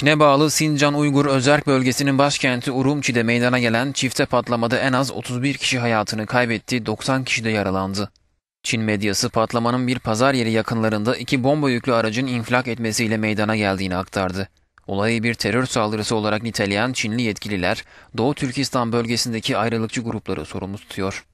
Çin'e bağlı Sincan Uygur Özerk Bölgesi'nin başkenti Urumçi'de meydana gelen çifte patlamada en az 31 kişi hayatını kaybetti, 90 kişi de yaralandı. Çin medyası patlamanın bir pazar yeri yakınlarında iki bomba yüklü aracın infilak etmesiyle meydana geldiğini aktardı. Olayı bir terör saldırısı olarak niteleyen Çinli yetkililer, Doğu Türkistan bölgesindeki ayrılıkçı grupları sorumlu tutuyor.